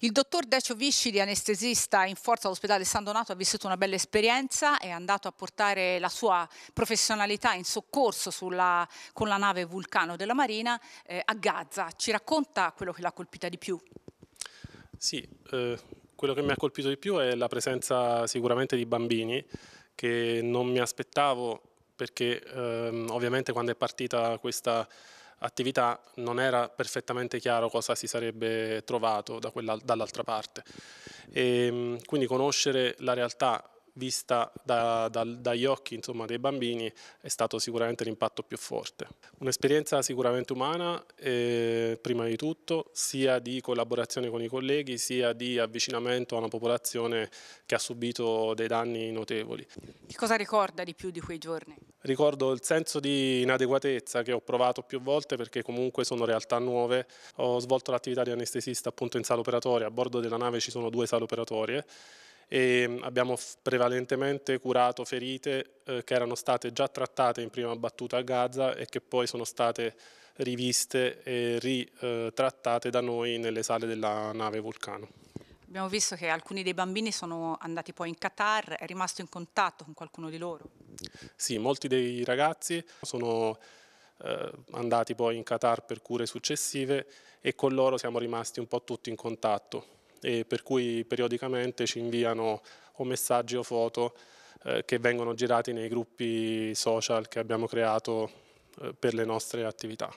Il dottor Decio Viscili, anestesista in forza all'ospedale San Donato, ha vissuto una bella esperienza, è andato a portare la sua professionalità in soccorso sulla, con la nave Vulcano della Marina eh, a Gaza. Ci racconta quello che l'ha colpita di più? Sì, eh, quello che mi ha colpito di più è la presenza sicuramente di bambini che non mi aspettavo perché ehm, ovviamente quando è partita questa attività non era perfettamente chiaro cosa si sarebbe trovato da dall'altra parte. E, ehm, quindi conoscere la realtà vista da, da, dagli occhi insomma, dei bambini è stato sicuramente l'impatto più forte. Un'esperienza sicuramente umana, eh, prima di tutto, sia di collaborazione con i colleghi, sia di avvicinamento a una popolazione che ha subito dei danni notevoli. Che cosa ricorda di più di quei giorni? Ricordo il senso di inadeguatezza che ho provato più volte perché comunque sono realtà nuove. Ho svolto l'attività di anestesista appunto in sala operatoria, a bordo della nave ci sono due sale operatorie e mm, abbiamo prevalentemente curato ferite eh, che erano state già trattate in prima battuta a Gaza e che poi sono state riviste e ritrattate eh, da noi nelle sale della nave Vulcano. Abbiamo visto che alcuni dei bambini sono andati poi in Qatar, è rimasto in contatto con qualcuno di loro? Sì, molti dei ragazzi sono eh, andati poi in Qatar per cure successive e con loro siamo rimasti un po' tutti in contatto e per cui periodicamente ci inviano o messaggi o foto eh, che vengono girati nei gruppi social che abbiamo creato eh, per le nostre attività.